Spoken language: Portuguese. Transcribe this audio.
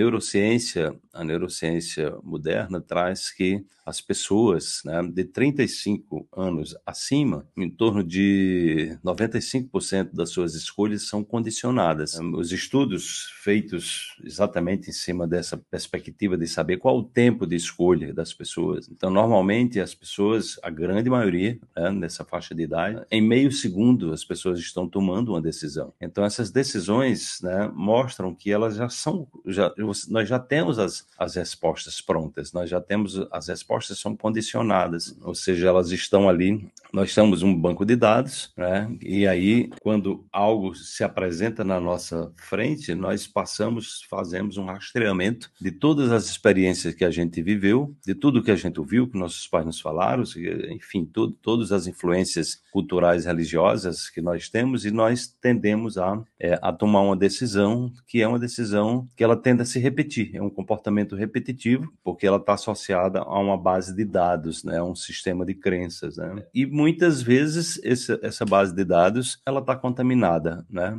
neurociência a neurociência moderna traz que as pessoas né, de 35 anos acima, em torno de 95% das suas escolhas são condicionadas. Os estudos feitos exatamente em cima dessa perspectiva de saber qual o tempo de escolha das pessoas. Então, normalmente, as pessoas, a grande maioria né, nessa faixa de idade, em meio segundo as pessoas estão tomando uma decisão. Então, essas decisões né, mostram que elas já são, já, nós já temos as as respostas prontas, nós já temos as respostas são condicionadas, ou seja, elas estão ali nós somos um banco de dados, né? e aí, quando algo se apresenta na nossa frente, nós passamos, fazemos um rastreamento de todas as experiências que a gente viveu, de tudo que a gente ouviu, que nossos pais nos falaram, enfim, tudo, todas as influências culturais religiosas que nós temos, e nós tendemos a, é, a tomar uma decisão que é uma decisão que ela tende a se repetir, é um comportamento repetitivo, porque ela está associada a uma base de dados, né? a um sistema de crenças. Né? E muitas vezes essa base de dados ela está contaminada, né?